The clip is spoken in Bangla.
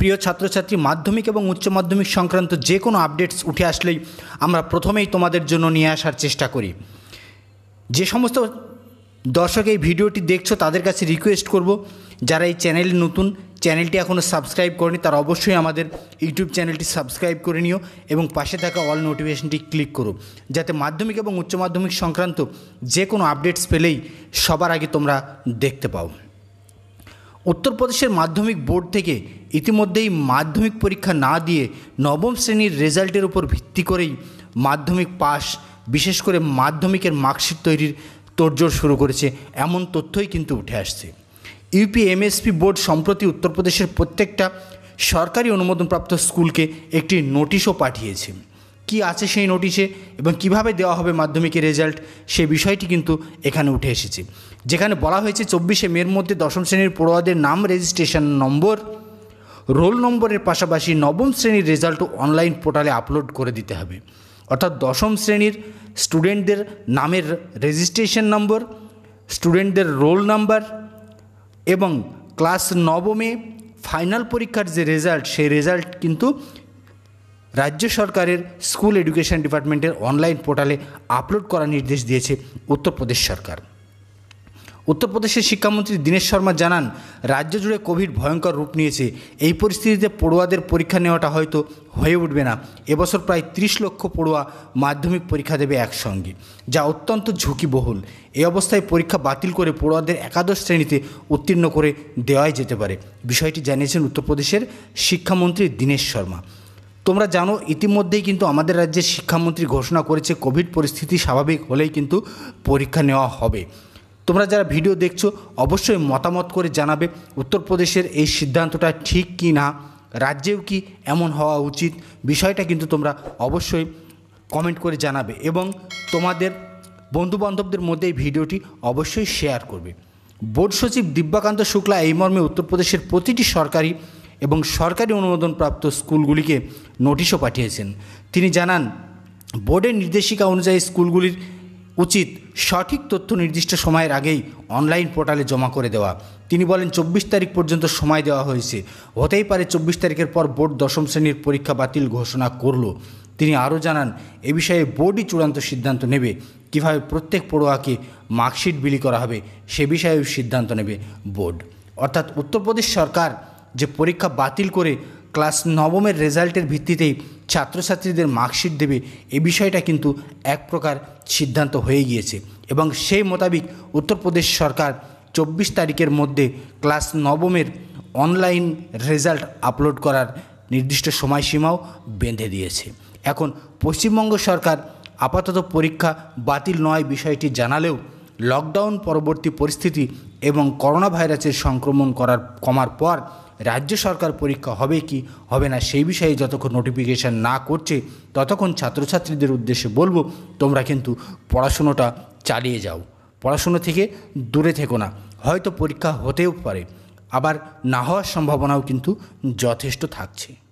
প্রিয় ছাত্রছাত্রী মাধ্যমিক এবং উচ্চ মাধ্যমিক সংক্রান্ত যে কোনো আপডেটস উঠে আসলেই আমরা প্রথমেই তোমাদের জন্য নিয়ে আসার চেষ্টা করি যে সমস্ত দর্শক এই ভিডিওটি দেখছো তাদের কাছে রিকোয়েস্ট করব যারা এই চ্যানেলে নতুন চ্যানেলটি এখনও সাবস্ক্রাইব করেনি তার অবশ্যই আমাদের ইউটিউব চ্যানেলটি সাবস্ক্রাইব করে নিও এবং পাশে থাকা অল নোটিফিকেশনটি ক্লিক করো যাতে মাধ্যমিক এবং উচ্চ মাধ্যমিক সংক্রান্ত যে কোনো আপডেটস পেলেই সবার আগে তোমরা দেখতে পাও উত্তরপ্রদেশের মাধ্যমিক বোর্ড থেকে ইতিমধ্যেই মাধ্যমিক পরীক্ষা না দিয়ে নবম শ্রেণীর রেজাল্টের উপর ভিত্তি করেই মাধ্যমিক পাস বিশেষ করে মাধ্যমিকের মার্কশিট তৈরির তোড়জোড় শুরু করেছে এমন তথ্যই কিন্তু উঠে আসছে ইউপি এমএসপি বোর্ড সম্প্রতি উত্তরপ্রদেশের প্রত্যেকটা সরকারি অনুমোদনপ্রাপ্ত স্কুলকে একটি নোটিশও পাঠিয়েছে কি আছে সেই নোটিশে এবং কিভাবে দেওয়া হবে মাধ্যমিকের রেজাল্ট সে বিষয়টি কিন্তু এখানে উঠে এসেছে যেখানে বলা হয়েছে চব্বিশে মের মধ্যে দশম শ্রেণীর পড়ুয়াদের নাম রেজিস্ট্রেশন নম্বর রোল নম্বরের পাশাপাশি নবম শ্রেণীর রেজাল্টও অনলাইন পোর্টালে আপলোড করে দিতে হবে অর্থাৎ দশম শ্রেণীর স্টুডেন্টদের নামের রেজিস্ট্রেশন নম্বর স্টুডেন্টদের রোল নাম্বার এবং ক্লাস নবমে ফাইনাল পরীক্ষার যে রেজাল্ট সেই রেজাল্ট কিন্তু রাজ্য সরকারের স্কুল এডুকেশন ডিপার্টমেন্টের অনলাইন পোর্টালে আপলোড করার নির্দেশ দিয়েছে উত্তরপ্রদেশ সরকার উত্তরপ্রদেশের শিক্ষামন্ত্রী দীনেশ শর্মা জানান রাজ্য জুড়ে কোভিড ভয়ঙ্কর রূপ নিয়েছে এই পরিস্থিতিতে পড়ুয়াদের পরীক্ষা নেওয়াটা হয়তো হয়ে উঠবে না এবছর প্রায় ত্রিশ লক্ষ পড়ুয়া মাধ্যমিক পরীক্ষা দেবে একসঙ্গে যা অত্যন্ত ঝুঁকিবহুল এই অবস্থায় পরীক্ষা বাতিল করে পড়ুয়াদের একাদশ শ্রেণীতে উত্তীর্ণ করে দেওয়াই যেতে পারে বিষয়টি জানিয়েছেন উত্তরপ্রদেশের শিক্ষামন্ত্রী দীনেশ শর্মা তোমরা জানো ইতিমধ্যেই কিন্তু আমাদের রাজ্যের শিক্ষামন্ত্রী ঘোষণা করেছে কোভিড পরিস্থিতি স্বাভাবিক হলেই কিন্তু পরীক্ষা নেওয়া হবে তোমরা যারা ভিডিও দেখছো অবশ্যই মতামত করে জানাবে উত্তরপ্রদেশের এই সিদ্ধান্তটা ঠিক কি না রাজ্যেও কি এমন হওয়া উচিত বিষয়টা কিন্তু তোমরা অবশ্যই কমেন্ট করে জানাবে এবং তোমাদের বন্ধুবান্ধবদের মধ্যে এই ভিডিওটি অবশ্যই শেয়ার করবে বোর্ড সচিব দিব্যাকান্ত শুক্লা এই মর্মে উত্তরপ্রদেশের প্রতিটি সরকারি এবং সরকারি অনুমোদনপ্রাপ্ত স্কুলগুলিকে নোটিশও পাঠিয়েছেন তিনি জানান বোর্ডের নির্দেশিকা অনুযায়ী স্কুলগুলির উচিত সঠিক তথ্য নির্দিষ্ট সময়ের আগেই অনলাইন পোর্টালে জমা করে দেওয়া তিনি বলেন চব্বিশ তারিখ পর্যন্ত সময় দেওয়া হয়েছে হতেই পারে চব্বিশ তারিখের পর বোর্ড দশম শ্রেণীর পরীক্ষা বাতিল ঘোষণা করল তিনি আরও জানান এ বিষয়ে বোর্ডই চূড়ান্ত সিদ্ধান্ত নেবে কিভাবে প্রত্যেক পড়ুয়াকে মার্কশিট বিলি করা হবে সে বিষয়েও সিদ্ধান্ত নেবে বোর্ড অর্থাৎ উত্তরপ্রদেশ সরকার যে পরীক্ষা বাতিল করে ক্লাস নবমের রেজাল্টের ভিত্তিতেই ছাত্রছাত্রীদের মার্কশিট দেবে এ বিষয়টা কিন্তু এক প্রকার সিদ্ধান্ত হয়ে গিয়েছে এবং সেই মোতাবিক উত্তরপ্রদেশ সরকার চব্বিশ তারিখের মধ্যে ক্লাস নবমের অনলাইন রেজাল্ট আপলোড করার নির্দিষ্ট সময়সীমাও বেঁধে দিয়েছে এখন পশ্চিমবঙ্গ সরকার আপাতত পরীক্ষা বাতিল নয় বিষয়টি জানালেও লকডাউন পরবর্তী পরিস্থিতি এবং করোনা ভাইরাসের সংক্রমণ করার কমার পর রাজ্য সরকার পরীক্ষা হবে কি হবে না সেই বিষয়ে যতক্ষণ নোটিফিকেশান না করছে ততক্ষণ ছাত্রছাত্রীদের উদ্দেশ্যে বলবো তোমরা কিন্তু পড়াশুনোটা চালিয়ে যাও পড়াশুনো থেকে দূরে থেকো না হয়তো পরীক্ষা হতেও পারে আবার না হওয়ার সম্ভাবনাও কিন্তু যথেষ্ট থাকছে